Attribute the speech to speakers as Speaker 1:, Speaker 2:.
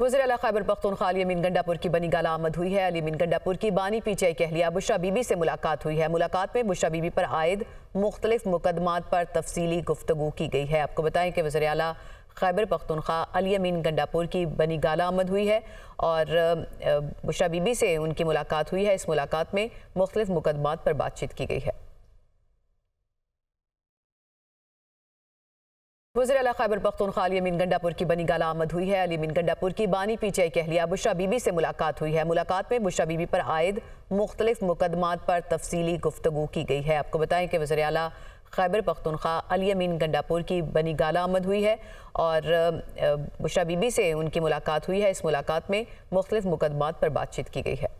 Speaker 1: वजी अला खैबर पख्तनख्वा अली अमीन गंडापुर की बनी गाला आमद हुई है अली अमीन गंडापुर की बानी पीछे कहलिया बुशरा बीबी से मुलाकात हुई है मुलाकात में बुशरा बीबी पर आयद मुख्तलिफ मुकदमा पर तफसली गुफ्तु की गई है आपको बताएं कि वजी अला खैबर पख्तनख्वा अली अमीन गंडापुर की बनी गाला आमद हुई है और बुशरा बीबी से उनकी मुलाकात हुई है इस मुलाकात में मुख्तलिफ मुकदमा पर बातचीत की गई है वजर अला खैबर पख्तनख्वा अमीन गंडापुर की बनी गाला आमद हुई है अमीन गंडापुर की बानी पीछे की अहलिया बुशरा बीबी से मुलाकात हुई है मुलाकात में बुशरा बीबी पर आयद मुख्तलिफ मुकदमात पर तफसली गुफ्तु की गई है आपको बताएं कि वजर अला खैबर पख्तनख्वा अमीन गंडापुर की बनी गाला आमद हुई है और बुशरा बीबी से उनकी मुलाकात हुई है इस मुलाकात में मुख्तलिफ मुकदमात पर बातचीत की गई है